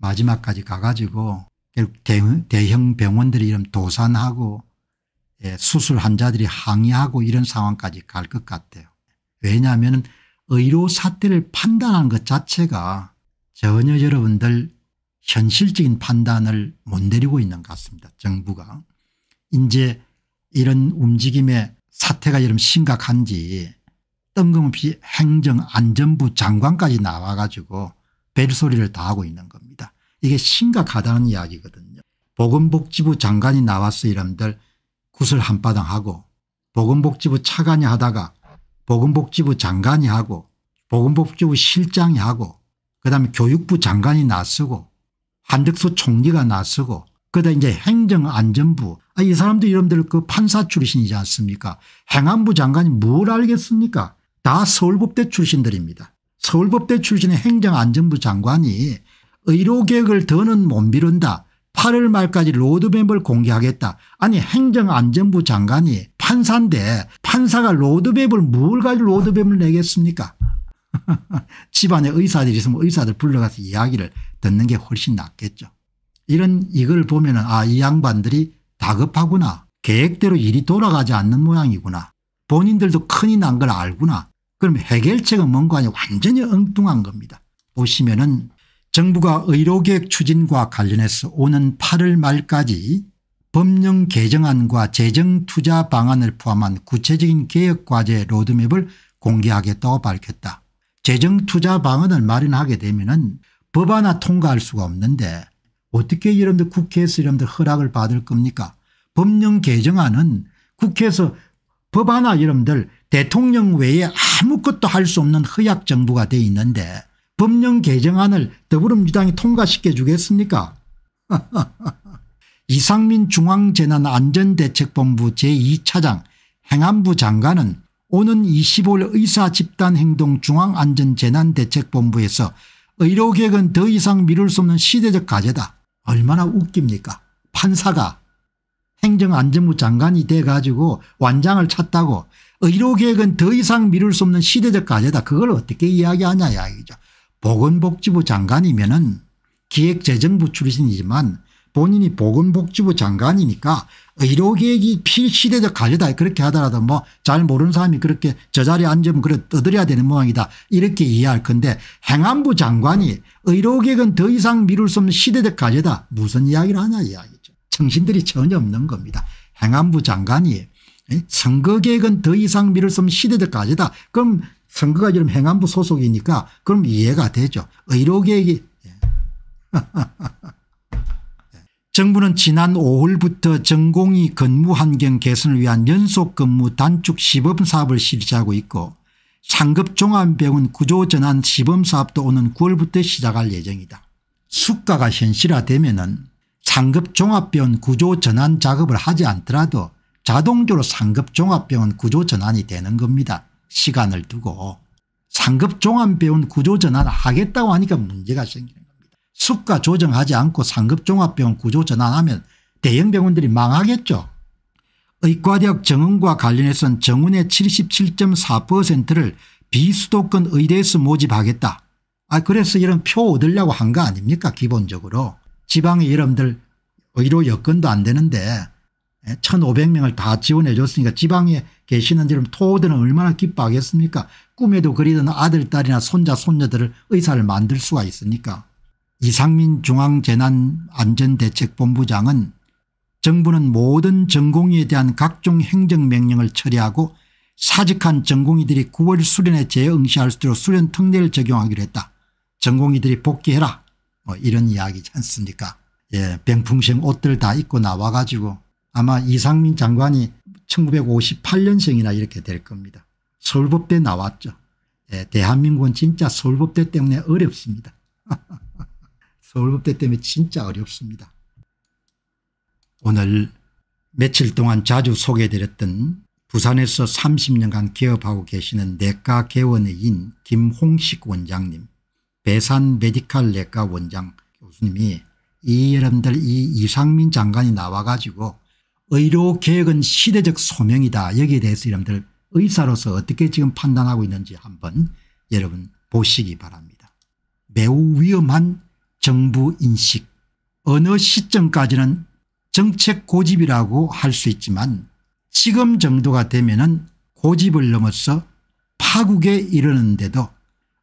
마지막까지 가가지고 결국 대형 병원들이 이런 도산하고 예, 수술 환자들이 항의하고 이런 상황까지 갈 것 같아요. 왜냐하면 의료 사태를 판단하는 것 자체가 전혀 여러분들 현실적인 판단을 못 내리고 있는 것 같습니다. 정부가. 이제 이런 움직임에 사태가 여러분 심각한지 뜬금없이 행정안전부 장관까지 나와 가지고 벨소리를 다 하고 있는 겁니다. 이게 심각하다는 이야기거든요. 보건복지부 장관이 나와서 이람들 구슬 한바당 하고 보건복지부 차관이 하다가 보건복지부 장관이 하고 보건복지부 실장이 하고 그다음에 교육부 장관이 나서고 한덕수 총리가 나서고 그다 이제 행정안전부 아, 이 사람들 이름들 그 판사 출신이지 않습니까 행안부 장관이 뭘 알겠습니까 다 서울법대 출신들입니다. 서울법대 출신의 행정안전부 장관이 의료계획을 더는 못 미룬다. 8월 말까지 로드맵을 공개하겠다. 아니 행정안전부 장관이 판사인데 판사가 로드맵을 뭘 가지고 로드맵을 내겠습니까 집안에 의사들이 있으면 의사들 불러가서 이야기를 듣는 게 훨씬 낫겠죠. 이런 이걸 보면 아이 양반들이 다급하구나. 계획대로 일이 돌아가지 않는 모양이구나. 본인들도 큰일 난 걸 알구나. 그럼 해결책은 뭔가 하니 완전히 엉뚱한 겁니다. 보시면은 정부가 의료계획 추진과 관련해서 오는 8월 말까지 법령 개정안과 재정투자 방안을 포함한 구체적인 개혁과제 로드맵을 공개하겠다고 밝혔다. 재정투자 방안을 마련하게 되면 은법 하나 통과할 수가 없는데 어떻게 여러분들 국회에서 여러분들 허락을 받을 겁니까 법령 개정안은 국회에서 법 하나 여러분들 대통령 외에 아무것도 할 수 없는 허약 정부가 돼 있는데 법령 개정안을 더불어민주당이 통과시켜 주겠습니까 이상민 중앙재난안전대책본부 제2차장 행안부 장관은 오는 25일 의사집단행동중앙안전재난대책본부에서 의료계획은 더 이상 미룰 수 없는 시대적 과제다. 얼마나 웃깁니까 판사가 행정안전부 장관이 돼가지고 완장을 찼다고 의료계획은 더 이상 미룰 수 없는 시대적 과제다. 그걸 어떻게 이야기하냐 이야기죠. 보건복지부 장관이면 은 기획재정부 출신이지만 본인이 보건복지부 장관이니까 의료계획이 필시대적 과제다 그렇게 하더라도 뭐 잘 모르는 사람이 그렇게 저 자리에 앉으면 그래 떠들어야 되는 모양이다 이렇게 이해할 건데 행안부 장관이 의료계획은 더 이상 미룰 수 없는 시대적 과제다 무슨 이야기를 하냐 이야기죠. 정신들이 전혀 없는 겁니다. 행안부 장관이 선거계획은더 이상 미룰 수 없는 시대적 까지다 그럼 선거가 지금 행안부 소속이니까 그럼 이해가 되죠. 의료계획이 예. 정부는 지난 5월부터 전공이 근무 환경 개선을 위한 연속 근무 단축 시범 사업을 실시하고 있고 상급 종합병원 구조 전환 시범 사업도 오는 9월부터 시작할 예정이다. 수가가 현실화되면 상급 종합병원 구조 전환 작업을 하지 않더라도 자동적으로 상급종합병원 구조전환이 되는 겁니다. 시간을 두고 상급종합병원 구조전환을 하겠다고 하니까 문제가 생기는 겁니다. 수가 조정하지 않고 상급종합병원 구조전환하면 대형병원들이 망하겠죠. 의과대학 정원과 관련해서는 정원의 77.4%를 비수도권 의대에서 모집하겠다. 아 그래서 이런 표 얻으려고 한 거 아닙니까 기본적으로. 지방의 여러분들 의료 여건도 안 되는데 1,500명을 예, 다 지원해 줬으니까 지방에 계시는 지금 토호들은 얼마나 기뻐하겠습니까 꿈에도 그리던 아들 딸이나 손자 손녀들을 의사를 만들 수가 있으니까 이상민 중앙재난안전대책본부장은 정부는 모든 전공의에 대한 각종 행정명령을 처리하고 사직한 전공의들이 9월 수련에 재응시할 수 있도록 수련 특례를 적용하기로 했다. 전공의들이 복귀해라 뭐 이런 이야기지 않습니까 예, 병풍생 옷들 다 입고 나와가지고 아마 이상민 장관이 1958년생이나 이렇게 될 겁니다. 서울법대 나왔죠. 예, 대한민국은 진짜 서울법대 때문에 어렵습니다. 서울법대 때문에 진짜 어렵습니다. 오늘 며칠 동안 자주 소개해드렸던 부산에서 30년간 개업하고 계시는 내과 개원의인 김홍식 원장님 배산 메디칼 내과 원장 교수님이 이 여러분들 이 이상민 장관이 나와가지고 의료개혁은 시대적 소명이다 여기에 대해서 여러분들 의사로서 어떻게 지금 판단하고 있는지 한번 여러분 보시기 바랍니다. 매우 위험한 정부 인식 어느 시점까지는 정책 고집이라고 할 수 있지만 지금 정도가 되면 고집을 넘어서 파국에 이르는데도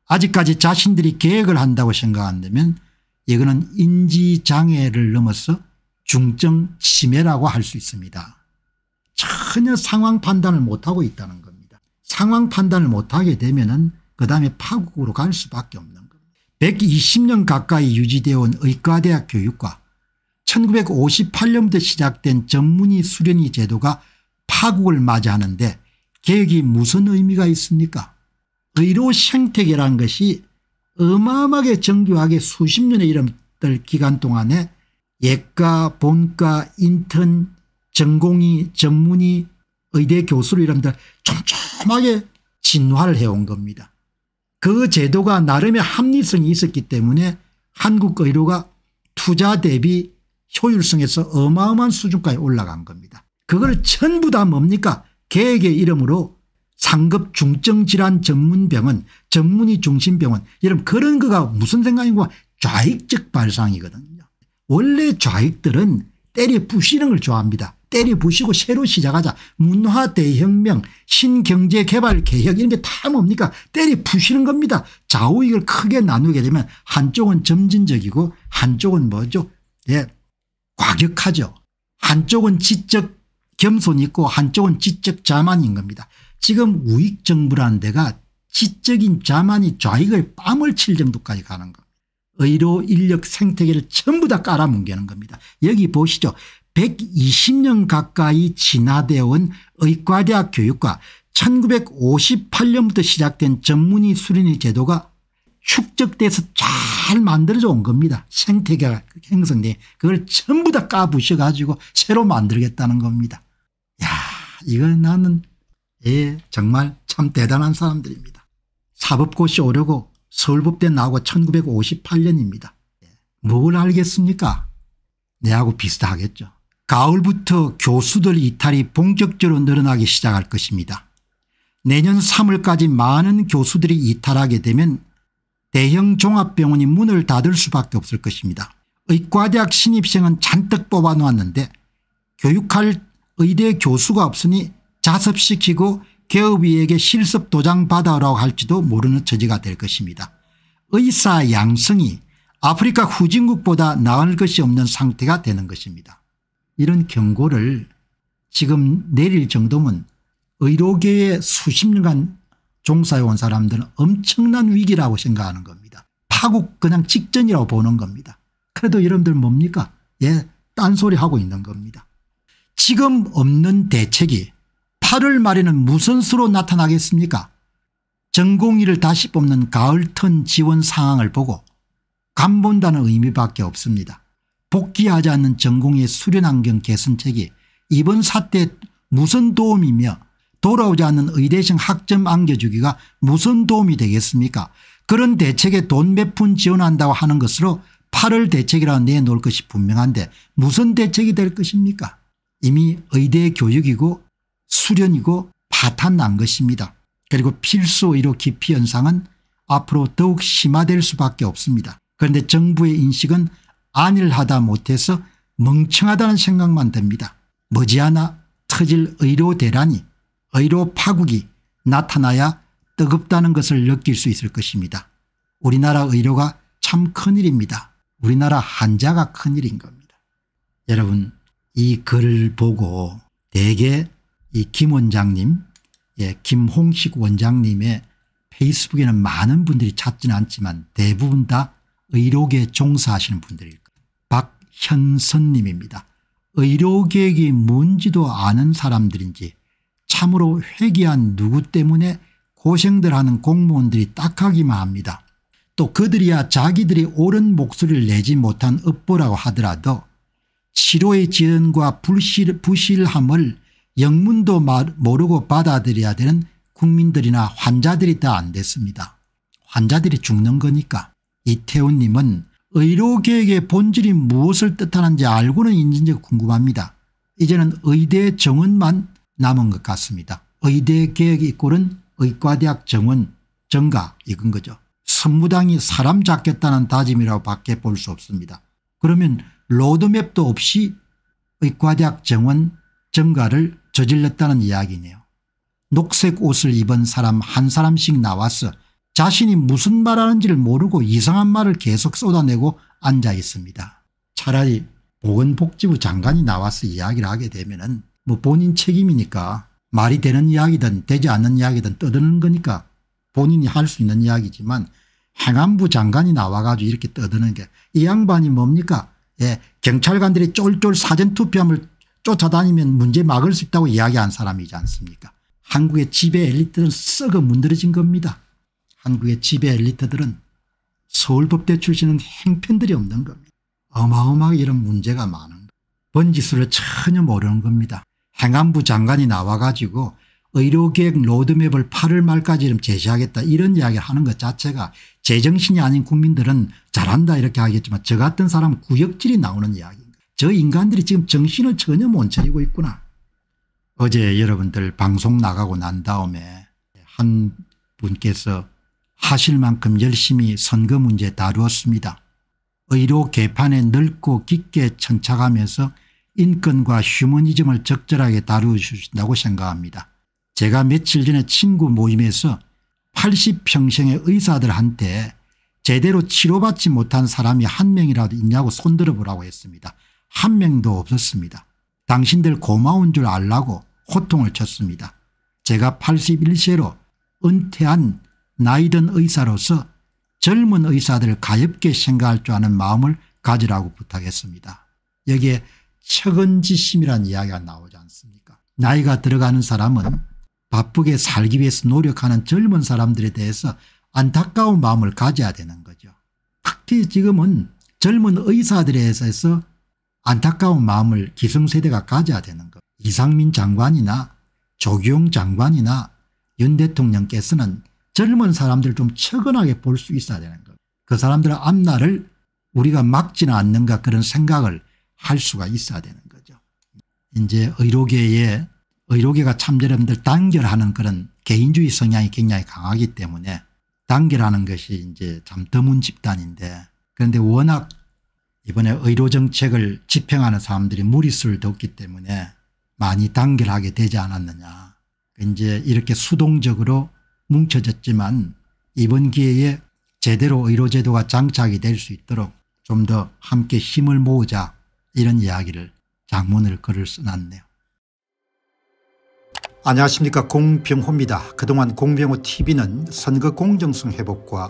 아직까지 자신들이 계획을 한다고 생각 한다면 이거는 인지장애를 넘어서 중증 치매라고 할 수 있습니다. 전혀 상황 판단을 못하고 있다는 겁니다. 상황 판단을 못하게 되면 은그 다음에 파국으로 갈 수밖에 없는 겁니다. 120년 가까이 유지되어 온 의과대학 교육과 1958년부터 시작된 전문의 수련의 제도가 파국을 맞이하는데 개혁이 무슨 의미가 있습니까 의료 생태계란 것이 어마어마하게 정교하게 수십 년의 이름들 기간 동안에 예과 본과 인턴 전공이 전문이 의대 교수로 이런니다 촘촘하게 진화를 해온 겁니다. 그 제도가 나름의 합리성이 있었기 때문에 한국 의료가 투자 대비 효율성에서 어마어마한 수준까지 올라간 겁니다. 그걸 전부 다 뭡니까 계획의 이름으로 상급 중증질환 전문병원 전문의 중심병원 이런 그런 거가 무슨 생각인가 좌익적 발상이거든요. 원래 좌익들은 때려 부시는 걸 좋아합니다. 때려 부시고 새로 시작하자. 문화 대혁명, 신경제 개발 개혁 이런 게 다 뭡니까? 때려 부시는 겁니다. 좌우익을 크게 나누게 되면 한쪽은 점진적이고 한쪽은 뭐죠? 예, 과격하죠. 한쪽은 지적 겸손 있고 한쪽은 지적 자만인 겁니다. 지금 우익 정부라는 데가 지적인 자만이 좌익을 뺨을 칠 정도까지 가는 겁니다. 의료 인력 생태계를 전부 다 깔아뭉개는 겁니다. 여기 보시죠. 120년 가까이 진화되어 온 의과대학 교육과 1958년부터 시작된 전문의 수련의 제도가 축적돼서 잘 만들어져 온 겁니다. 생태계가 형성돼 그걸 전부 다 까부셔 가지고 새로 만들겠다는 겁니다. 야 이건 나는 예 정말 참 대단한 사람들입니다. 사법고시 오려고 서울법대 나오고 1958년입니다. 예. 뭘 알겠습니까? 내하고 비슷하겠죠. 가을부터 교수들 이탈이 본격적으로 늘어나기 시작할 것입니다. 내년 3월까지 많은 교수들이 이탈하게 되면 대형 종합병원이 문을 닫을 수밖에 없을 것입니다. 의과대학 신입생은 잔뜩 뽑아놓았는데 교육할 의대 교수가 없으니 자습시키고 개업위에게 실습 도장 받아오라고 할지도 모르는 처지가 될 것입니다. 의사 양성이 아프리카 후진국보다 나을 것이 없는 상태가 되는 것입니다. 이런 경고를 지금 내릴 정도면 의료계에 수십 년간 종사해온 사람들은 엄청난 위기라고 생각하는 겁니다. 파국 그냥 직전이라고 보는 겁니다. 그래도 여러분들 뭡니까? 예, 딴소리 하고 있는 겁니다. 지금 없는 대책이 8월 말에는 무슨 수로 나타나겠습니까 전공의를 다시 뽑는 가을턴 지원 상황을 보고 간본다는 의미밖에 없습니다. 복귀하지 않는 전공의 수련환경 개선책이 이번 사태 에 무슨 도움이며 돌아오지 않는 의대생 학점 안겨주기가 무슨 도움이 되겠습니까 그런 대책에 돈 몇 푼 지원한다고 하는 것으로 8월 대책이라고 내놓을 것이 분명한데 무슨 대책이 될 것입니까 이미 의대 교육이고 수련이고 파탄난 것입니다. 그리고 필수의료 기피 현상은 앞으로 더욱 심화될 수밖에 없습니다. 그런데 정부의 인식은 안일하다 못해서 멍청하다는 생각만 듭니다. 머지않아 터질 의료 대란이 의료 파국이 나타나야 뜨겁다는 것을 느낄 수 있을 것입니다. 우리나라 의료가 참 큰일입니다. 우리나라 환자가 큰일인 겁니다. 여러분 이 글을 보고 대개 이김 원장님 예, 김홍식 원장님의 페이스북에는 많은 분들이 찾지는 않지만 대부분 다 의료계 에 종사하시는 분들일 거예요. 박현선 님입니다. 의료계획이 뭔지도 아는 사람들인지 참으로 회귀한 누구 때문에 고생들 하는 공무원들이 딱하기만 합니다. 또 그들이야 자기들이 옳은 목소리를 내지 못한 업보라고 하더라도 치료의 지연과 부실, 부실함을 영문도 모르고 받아들여야 되는 국민들이나 환자들이 다 안 됐습니다. 환자들이 죽는 거니까. 이태훈님은 의료계획의 본질이 무엇을 뜻하는지 알고는 있는지 궁금합니다. 이제는 의대 정원만 남은 것 같습니다. 의대 계획 이꼴은 의과대학 정원 정가 이건 거죠. 선무당이 사람 잡겠다는 다짐이라고 밖에 볼 수 없습니다. 그러면 로드맵도 없이 의과대학 정원 정가를 저질렀다는 이야기네요. 녹색 옷을 입은 사람 한 사람씩 나와서 자신이 무슨 말하는지를 모르고 이상한 말을 계속 쏟아내고 앉아 있습니다. 차라리 보건복지부 장관이 나와서 이야기를 하게 되면 은뭐 본인 책임이니까 말이 되는 이야기든 되지 않는 이야기든 떠드는 거니까 본인이 할 수 있는 이야기지만 행안부 장관이 나와가지고 이렇게 떠드는 게 이 양반이 뭡니까 예, 경찰관들이 쫄쫄 사전투표함을 쫓아다니면 문제 막을 수 있다고 이야기한 사람이지 않습니까 한국의 지배 엘리트들은 썩어 문드러진 겁니다. 한국의 지배 엘리트들은 서울법대 출신은 행편들이 없는 겁니다. 어마어마하게 이런 문제가 많은 겁니다. 번지수를 전혀 모르는 겁니다. 행안부 장관이 나와가지고 의료계획 로드맵을 8월 말까지 제시하겠다 이런 이야기를 하는 것 자체가 제정신이 아닌 국민들은 잘한다 이렇게 하겠지만 저 같은 사람 구역질이 나오는 이야기 저 인간들이 지금 정신을 전혀 못 차리고 있구나. 어제 여러분들 방송 나가고 난 다음에 한 분께서 하실 만큼 열심히 선거 문제 다루었습니다. 의료 개판에 넓고 깊게 천착하면서 인권과 휴머니즘을 적절하게 다루신다고 생각합니다. 제가 며칠 전에 친구 모임에서 80평생의 의사들한테 제대로 치료받지 못한 사람이 한 명이라도 있냐고 손들어 보라고 했습니다. 한 명도 없었습니다. 당신들 고마운 줄 알라고 호통을 쳤습니다. 제가 81세로 은퇴한 나이든 의사로서 젊은 의사들 을 가엽게 생각할 줄 아는 마음을 가지라고 부탁했습니다. 여기에 척은지심이란 이야기가 나오지 않습니까 나이가 들어가는 사람은 바쁘게 살기 위해서 노력하는 젊은 사람들에 대해서 안타까운 마음을 가져야 되는 거죠. 특히 지금은 젊은 의사들에 대해서 안타까운 마음을 기성세대가 가져야 되는 것. 이상민 장관이나 조기용 장관이나 윤 대통령께서는 젊은 사람들 좀 처근하게 볼 수 있어야 되는 것. 그 사람들의 앞날을 우리가 막지는 않는가 그런 생각을 할 수가 있어야 되는 거죠. 이제 의료계에 의료계가 참 여러분들 단결하는 그런 개인주의 성향이 굉장히 강하기 때문에 단결하는 것이 이제 참 드문 집단인데 그런데 워낙 이번에 의료정책을 집행하는 사람들이 무리수를 뒀기 때문에 많이 단결하게 되지 않았느냐. 이제 이렇게 수동적으로 뭉쳐졌지만 이번 기회에 제대로 의료제도가 장착이 될 수 있도록 좀 더 함께 힘을 모으자 이런 이야기를 장문을 글을 써놨네요. 안녕하십니까 공병호입니다. 그동안 공병호 tv는 선거 공정성 회복과